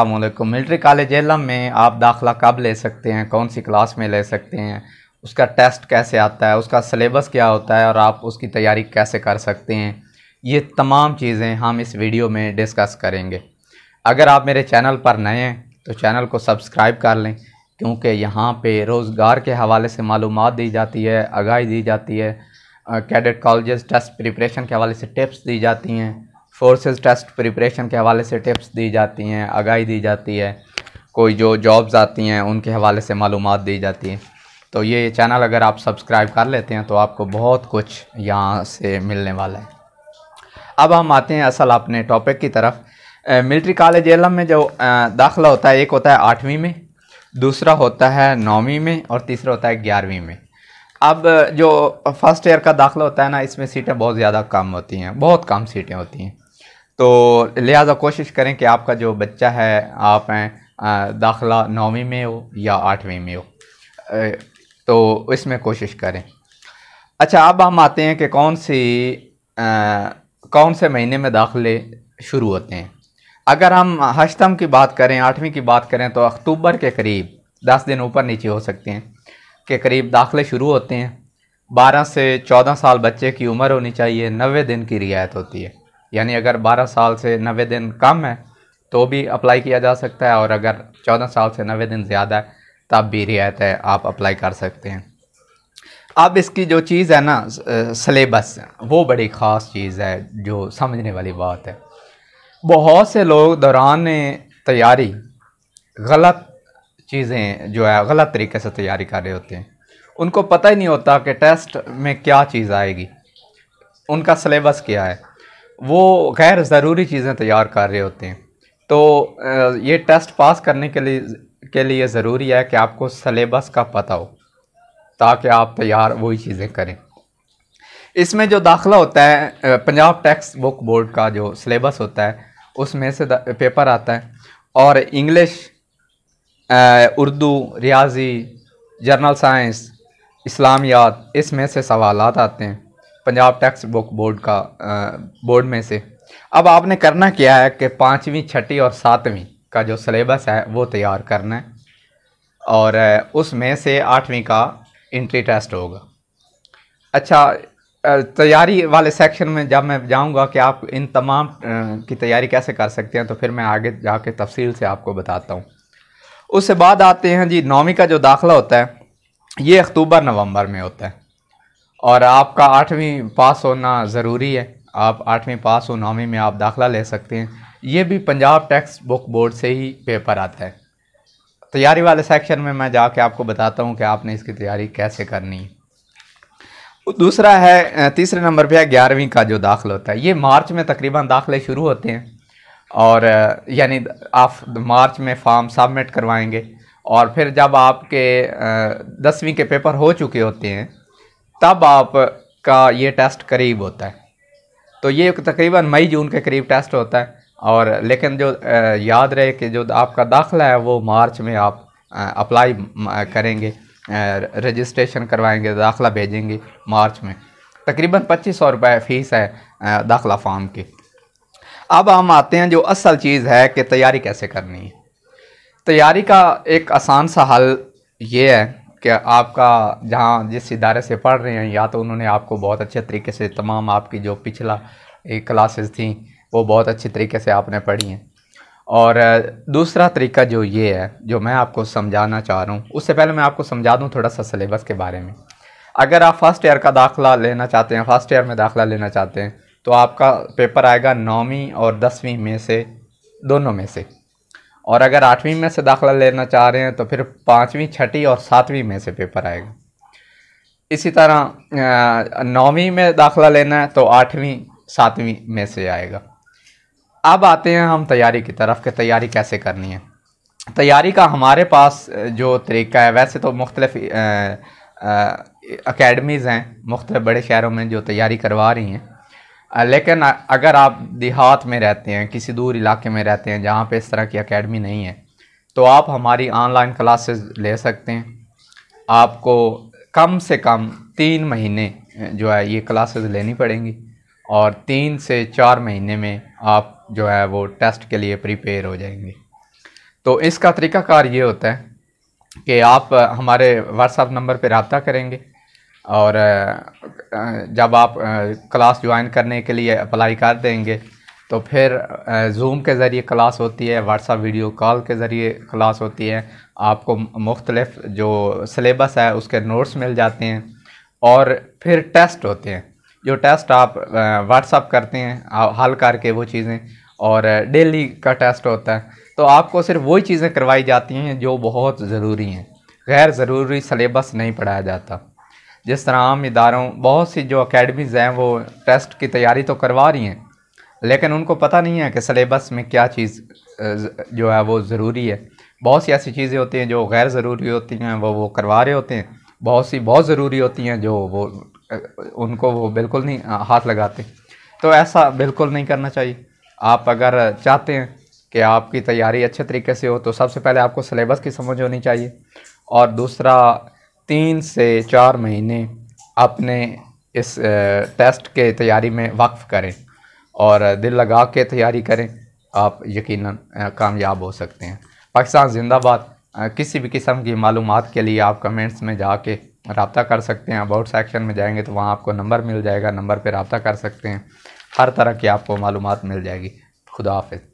अल्लाम military college alum में आप दाखिला कब ले सकते हैं कौन सी क्लास में ले सकते हैं उसका टेस्ट कैसे आता है उसका सलेबस क्या होता है और आप उसकी तैयारी कैसे कर सकते हैं ये तमाम चीज़ें हम इस वीडियो में डिस्कस करेंगे अगर आप मेरे चैनल पर नए हैं तो चैनल को सब्सक्राइब कर लें क्योंकि यहाँ पे रोज़गार के हवाले से मालूम दी जाती है आगाही दी जाती है कैडेट कॉलेज टेस्ट प्रिपरेशन के हवाले से टिप्स दी जाती हैं फोर्सेस टेस्ट प्रिपरेशन के हवाले से टिप्स दी जाती हैं आगाही दी जाती है कोई जो जॉब्स आती हैं उनके हवाले से मालूम दी जाती हैं तो ये चैनल अगर आप सब्सक्राइब कर लेते हैं तो आपको बहुत कुछ यहाँ से मिलने वाला है अब हम आते हैं असल अपने टॉपिक की तरफ मिलिट्री कॉलेज एलम में जो दाखिला होता है एक होता है आठवीं में दूसरा होता है नौवीं में और तीसरा होता है ग्यारहवीं में अब जो फर्स्ट ईयर का दाखिला होता है ना इसमें सीटें बहुत ज़्यादा कम होती हैं बहुत कम सीटें होती हैं तो लिहाजा कोशिश करें कि आपका जो बच्चा है आप हैं दाखला नौवीं में हो या आठवीं में हो तो इसमें कोशिश करें अच्छा अब हम आते हैं कि कौन सी आ, कौन से महीने में दाखिले शुरू होते हैं अगर हम हशतम की बात करें आठवीं की बात करें तो अक्टूबर के करीब दस दिन ऊपर नीचे हो सकते हैं के करीब दाखिले शुरू होते हैं बारह से चौदह साल बच्चे की उम्र होनी चाहिए नबे दिन की रियायत होती है यानी अगर 12 साल से 90 दिन कम है तो भी अप्लाई किया जा सकता है और अगर 14 साल से 90 दिन ज़्यादा है तब भी रियायत है आप अप्लाई कर सकते हैं अब इसकी जो चीज़ है ना सलेबस वो बड़ी ख़ास चीज़ है जो समझने वाली बात है बहुत से लोग दौरान तैयारी गलत चीज़ें जो है गलत तरीके से तैयारी कर रहे होते हैं उनको पता ही नहीं होता कि टेस्ट में क्या चीज़ आएगी उनका सलेबस क्या है वो खैर ज़रूरी चीज़ें तैयार कर रहे होते हैं तो ये टेस्ट पास करने के लिए के लिए ज़रूरी है कि आपको सलेबस का पता हो ताकि आप तैयार वही चीज़ें करें इसमें जो दाखला होता है पंजाब टैक्स बुक बोर्ड का जो सलेबस होता है उसमें से पेपर आता है और इंग्लिश उर्दू रियाजी जर्नल साइंस इस्लामियात इसमें से सवाल आते हैं पंजाब टैक्स बुक बोर्ड का बोर्ड में से अब आपने करना क्या है कि पाँचवीं छठी और सातवीं का जो सिलेबस है वो तैयार करना है और उसमें से आठवीं का इंट्री टेस्ट होगा अच्छा तैयारी वाले सेक्शन में जब मैं जाऊंगा कि आप इन तमाम की तैयारी कैसे कर सकते हैं तो फिर मैं आगे जाके तफसील से आपको बताता हूँ उससे बाद आते हैं जी नौवीं का जो दाखला होता है ये अक्टूबर नवंबर में होता है और आपका आठवीं पास होना ज़रूरी है आप आठवीं पास हो नौवीं में आप दाखला ले सकते हैं ये भी पंजाब टेक्स्ट बुक बोर्ड से ही पेपर आता है तैयारी वाले सेक्शन में मैं जाके आपको बताता हूँ कि आपने इसकी तैयारी कैसे करनी है दूसरा है तीसरे नंबर पे है ग्यारहवीं का जो दाखिल होता है ये मार्च में तकरीबन दाखिले शुरू होते हैं और यानी आप मार्च में फॉर्म सबमिट करवाएंगे और फिर जब आपके दसवीं के पेपर हो चुके होते हैं तब आपका ये टेस्ट करीब होता है तो ये तकरीबन मई जून के करीब टेस्ट होता है और लेकिन जो याद रहे कि जो आपका दाखला है वो मार्च में आप अप्लाई करेंगे रजिस्ट्रेशन करवाएंगे दाखला भेजेंगे मार्च में तकरीबन पच्चीस सौ रुपये फ़ीस है दाखला फार्म की अब हम आते हैं जो असल चीज़ है कि तैयारी कैसे करनी है तैयारी का एक आसान सा हल ये है कि आपका जहाँ जिस इदारे से पढ़ रहे हैं या तो उन्होंने आपको बहुत अच्छे तरीके से तमाम आपकी जो पिछला क्लासेस थी वो बहुत अच्छे तरीके से आपने पढ़ी हैं और दूसरा तरीका जो ये है जो मैं आपको समझाना चाह रहा हूँ उससे पहले मैं आपको समझा दूँ थोड़ा सा सलेबस के बारे में अगर आप फ़र्स्ट ईयर का दाखिला लेना चाहते हैं फ़र्स्ट ईयर में दाखिला लेना चाहते हैं तो आपका पेपर आएगा नौवीं और दसवीं में से दोनों में से और अगर आठवीं में से दाखला लेना चाह रहे हैं तो फिर पाँचवीं छठी और सातवीं में से पेपर आएगा इसी तरह नौवीं में दाखला लेना है तो आठवीं सातवीं में से आएगा अब आते हैं हम तैयारी की तरफ कि तैयारी कैसे करनी है तैयारी का हमारे पास जो तरीका है वैसे तो मुख्तलिफ़ अकेडमीज़ हैं मुख्तलिफ़ बड़े शहरों में जो तैयारी करवा रही हैं लेकिन अगर आप देहात में रहते हैं किसी दूर इलाके में रहते हैं जहाँ पे इस तरह की एकेडमी नहीं है तो आप हमारी ऑनलाइन क्लासेस ले सकते हैं आपको कम से कम तीन महीने जो है ये क्लासेस लेनी पड़ेंगी और तीन से चार महीने में आप जो है वो टेस्ट के लिए प्रिपेयर हो जाएंगे तो इसका तरीकाकार ये होता है कि आप हमारे व्हाट्सएप नंबर पर रबता करेंगे और जब आप क्लास ज्वाइन करने के लिए अप्लाई कर देंगे तो फिर जूम के ज़रिए क्लास होती है व्हाट्सअप वीडियो कॉल के ज़रिए क्लास होती है आपको मुख्तलफ़ जो सलेबस है उसके नोट्स मिल जाते हैं और फिर टेस्ट होते हैं जो टेस्ट आप व्हाट्सअप करते हैं हल करके वो चीज़ें और डेली का टेस्ट होता है तो आपको सिर्फ वही चीज़ें करवाई जाती हैं जो बहुत ज़रूरी हैं गैर ज़रूरी सलेबस नहीं पढ़ाया जाता जिस तरह आम इदारों बहुत सी जो अकेडमीज़ हैं वो टेस्ट की तैयारी तो करवा रही हैं लेकिन उनको पता नहीं है कि सलेबस में क्या चीज़ जो है वो ज़रूरी है बहुत सी ऐसी चीज़ें होती हैं जो गैर ज़रूरी होती हैं वो वो करवा रहे होते हैं बहुत सी बहुत ज़रूरी होती हैं जो वो उनको वो बिल्कुल नहीं हाथ लगाते तो ऐसा बिल्कुल नहीं करना चाहिए आप अगर चाहते हैं कि आपकी तैयारी अच्छे तरीके से हो तो सबसे पहले आपको सलेबस की समझ होनी चाहिए और दूसरा तीन से चार महीने अपने इस टेस्ट के तैयारी में वक्फ़ करें और दिल लगा के तैयारी करें आप यकीनन कामयाब हो सकते हैं पाकिस्तान जिंदाबाद किसी भी किस्म की मालूम के लिए आप कमेंट्स में जाके रबता कर सकते हैं अबाउट सेक्शन में जाएंगे तो वहाँ आपको नंबर मिल जाएगा नंबर पर रबता कर सकते हैं हर तरह की आपको मालूम मिल जाएगी खुदा